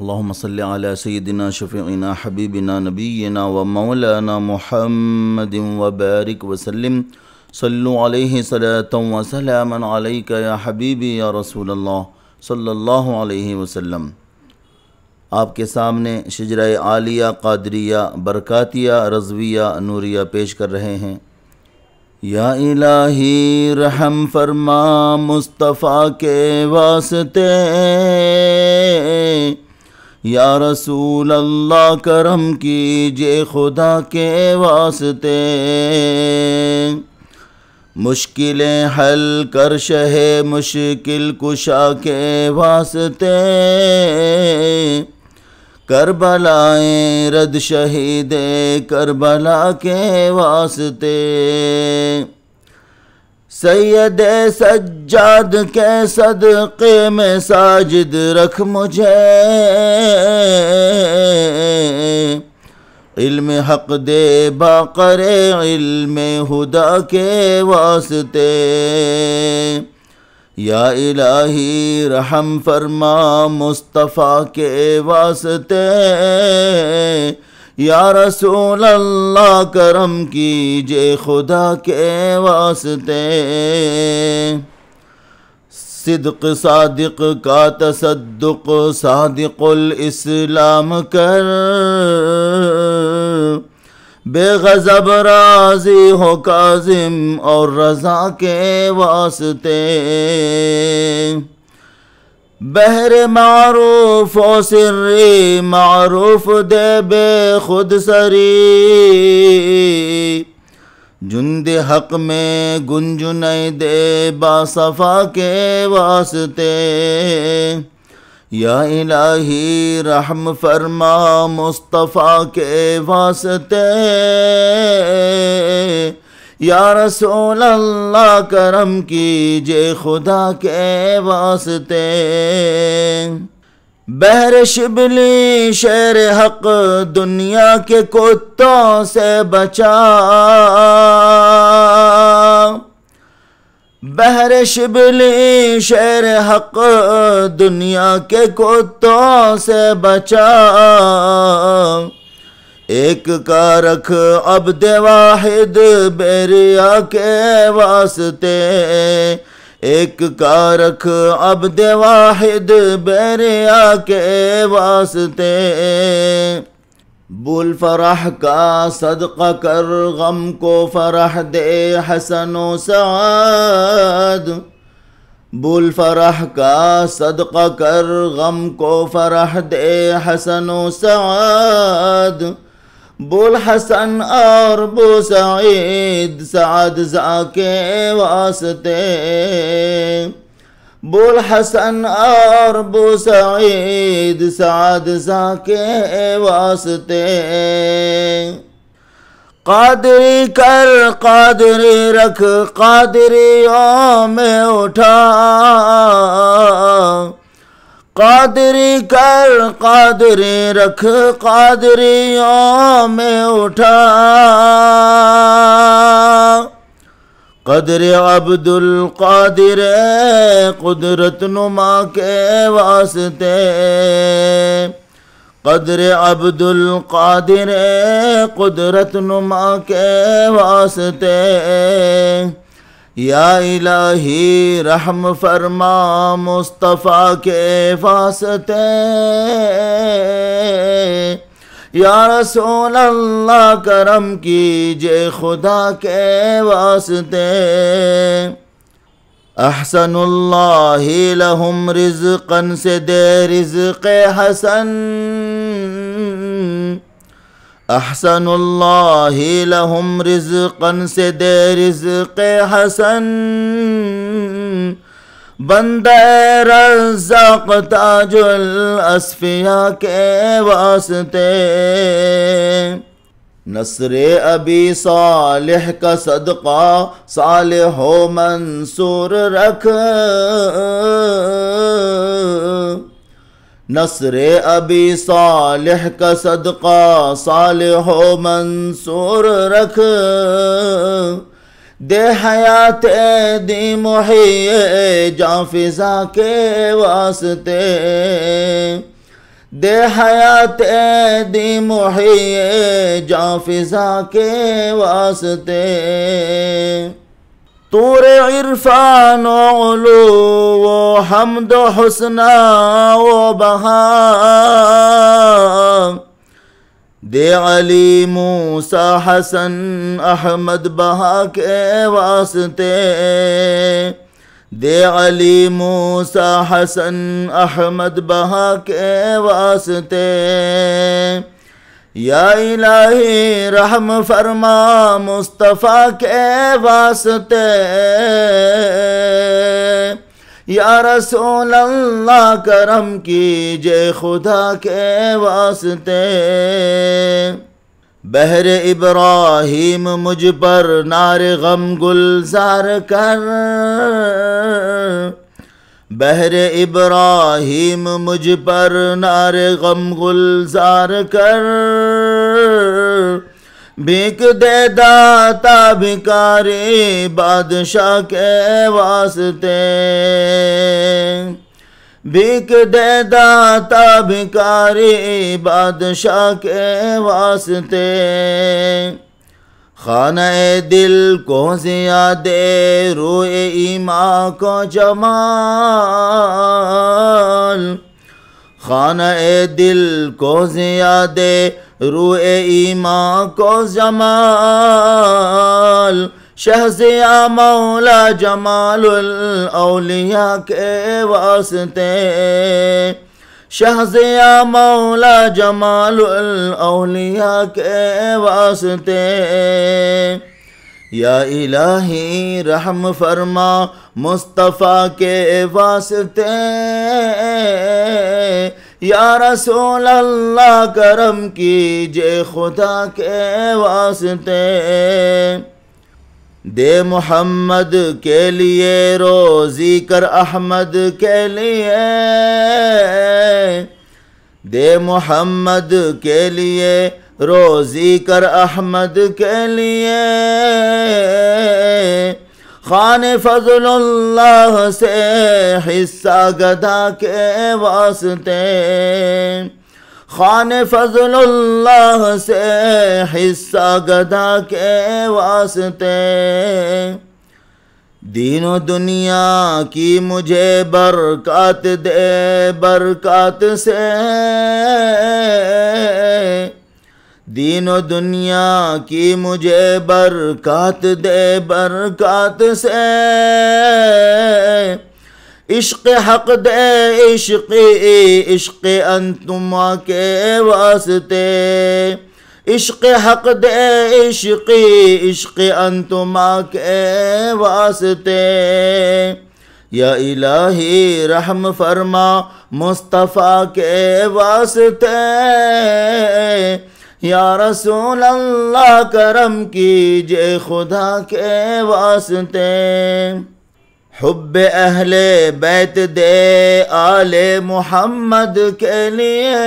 اللہم صلی علی سیدنا شفیعنا حبیبنا نبینا و مولانا ومولانا محمد و بیرک وسلم علیہ صلاتا و سلاما علیکہ یا حبیبی یا رسول اللہ صلی اللہ علیہ وسلم آپ کے سامنے شجرہ عالیہ قادریہ برکاتیہ رضویہ نوریہ پیش کر رہے ہیں یا الہی رحم فرما مصطفیٰ کے واسطے یا رسول اللہ کرم کیجئے خدا کے واسطے مشکلیں حل کر شہ مشکل کشا کے واسطے کربلائیں رد شہیدے کربلا کے واسطے سید سجاد کے صدقے میں ساجد رکھ مجھے علم حق دے باقر علم ہدا کے واسطے یا الہی رحم فرما مصطفیٰ کے واسطے یا رسول اللہ کرم کیجئے خدا کے واسطے صدق صادق کا تصدق صادق الاسلام کر بے راضی ہو کاظم اور رضا کے واسطے بہر معروف و سری معروف دے بے خود سری جند حق میں گنجن دے با صفا کے واسطے یا الہی رحم فرما مصطفیٰ کے واسطے یا رسول اللہ کرم کیجئے خدا کے واسطے بہر شبلی شیر حق دنیا کے کتوں سے بچا بہر شبلی شیر حق دنیا کے کتوں سے بچا ایک کا اب دے واحد بیریا کے واسطے ایک کا اب عبد واحد بیریا کے واسطے بول فرح کا صدقہ کر غم کو فرح دے حسن و سعاد بول فرح کا صدقہ کر غم کو فرح دے حسن و سعاد بول حسن اور بو سعید سعد زا کے واسطے بول حسن اور بو سعید سعد زا کے واسطے قادری کر قادری رکھ قادریوں میں اٹھا قادری کردری رکھ قادریوں میں اٹھا قدر عبد القادر قدرت نما کے واسطے قدر عبد القادر قدرت نما کے واسطے یا الہی رحم فرما مصطفیٰ کے واسطے یا رسول اللہ کرم کی خدا کے واسطے احسن اللہ لہم رزقن سے دے رزق حسن احسن اللہ لہم رزقن سے دے رزق حسن کے رزق تاج الاسفیاء کے واسطے نصر ابی صالح کا صدقہ صالح و منصور رکھ نصر أبي صالح کا صدقہ صالح و منصور رکھ دے حیات دی محیے جان فضا کے واسطے دے حیات دی محیے جان فضا کے واسطے طور عرفان وعلو وحمد حسنا وبها دي علي موسى حسن احمد بها کے واسطے دے موسى حسن احمد بها کے یا الہی رحم فرما مصطفیٰ کے واسطے یا رسول اللہ کرم کیجے خدا کے واسطے بحر ابراہیم مجھ پر نار غم گلزار کر بحر ابراہیم مجھ پر نار غم گلزار کر بیک دے داتا بھکاری بادشاہ کے واسطے بھیک دے داتا بھکاری بادشاہ کے واسطے خانہ دل کو زیادے روئے ایماں کو جمال خانہ دل کو زیادے روئے ایمان کو جمال شہزیا مولا جمال الاولیاء کے واسطے شہزیا مولا جمال الاولیاء کے واسطے یا الہی رحم فرما مصطفیٰ کے واسطے یا رسول اللہ کرم کیجئے خدا کے واسطے دے محمد کے لیے روزی کر احمد کے لیے دے محمد کے لیے روزی کر احمد کے لیے خان فضل اللہ سے حصہ گدا کے واسطے خان فضل اللہ سے حصہ گدا کے واسطے دین و دنیا کی مجھے برکات دے برکات سے دین و دنیا کی مجھے برکات دے برکات سے عشق حق دے عشق عشق انتما کے واسطے عشق حق دے عشق عشق انتما کے واسطے یا الہی رحم فرما مصطفیٰ کے واسطے یا رسول اللہ کرم کیجئے خدا کے واسطے حب اہل بیت دے آل محمد کے لیے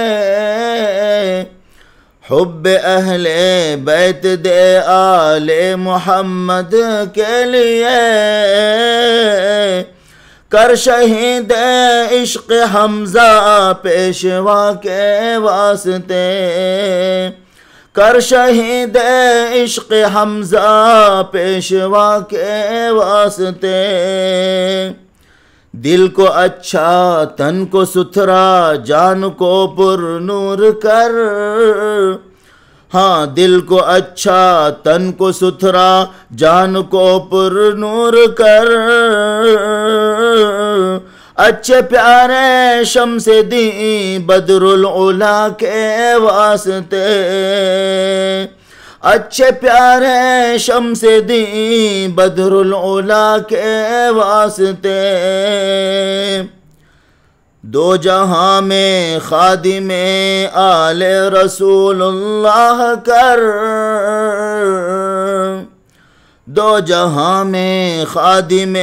حب اہل بیت دے آل محمد کے لیے کر شہید عشق حمزہ پیشوا کے واسطے کر شہید عشق حمزہ پیشوا کے واسطے دل کو اچھا تن کو ستھرا جان کو پر نور کر ہاں دل کو اچھا تن کو ستھرا جان کو پر نور کر اچھے پیارے شمس دی بدر العلا کے واسطے اچھے پیارے شمس شمش دی بدر العلا کے واسطے دو جہاں میں خادم آل رسول اللہ کر دو جہاں میں خادم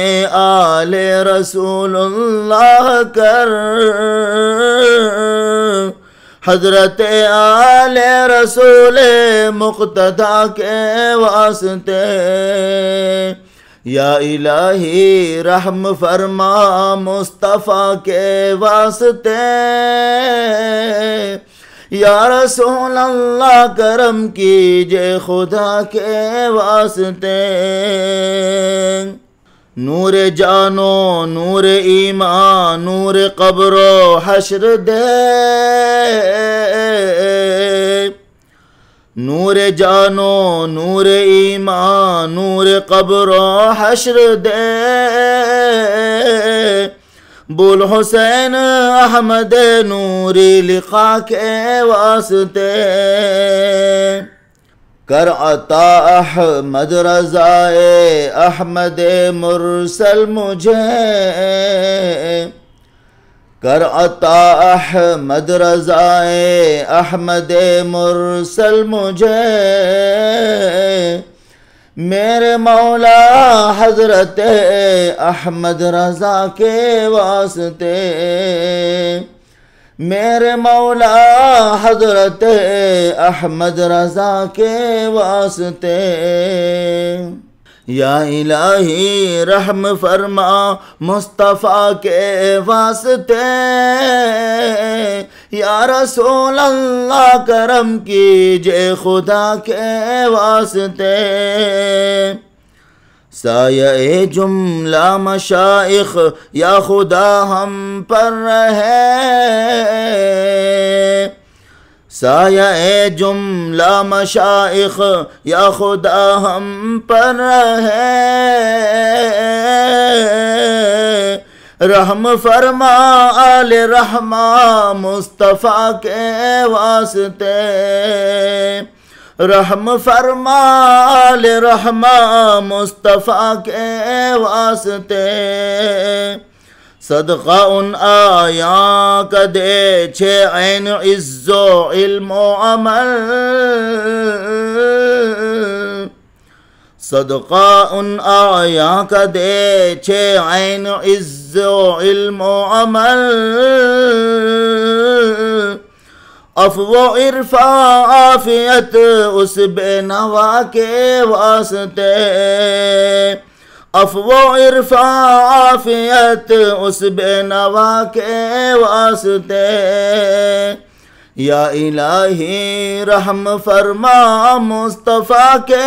آل رسول اللہ کر حضرت آل رسول مقتدا کے واسطے یا الہی رحم فرما مصطفیٰ کے واسطے یا رسول اللہ کرم کیجئے خدا کے واسطے نور جانو نور ایمان نور قبر و حشر دے نور جانو نور ایمان نور قبر و حشر دے بول حسین احمد نوری لقا کے واسطے کر عطا احمد رضائے احمد مرسل مجھے کر عطا احمد رضائے احمد مرسل مجھے میرے مولا حضرت احمد رضا کے واسطے میرے مولا حضرت احمد رضا کے واسطے یا الہی رحم فرما مصطفیٰ کے واسطے یا رسول اللہ کرم کیجئے خدا کے واسطے سایہ اے مشائخ یا خدا ہم پر رہے سایہ اے مشائخ یا خدا ہم پر رہے رحم فرما آل رحمہ مصطفیٰ کے واسطے رحم فرما لرحمة مصطفى کے واسطے صدقہ ان آیا قدے چھے عین عز و علم و عمل صدقہ ان آیا قدے چھے عین عز و علم و عمل افو ارفع عافیت اس بے نوا کے ارفع افو عرفا عافیت اس يا الهي رحم فرما مصطفیٰ کے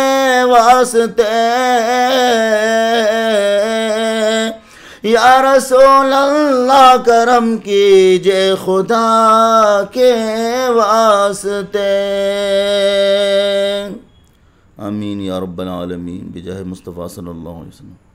یا رسول اللہ کرم کیجے خدا کے واسطے امین یا رب العالمین بجاہ مصطفیٰ صلی اللہ علیہ وسلم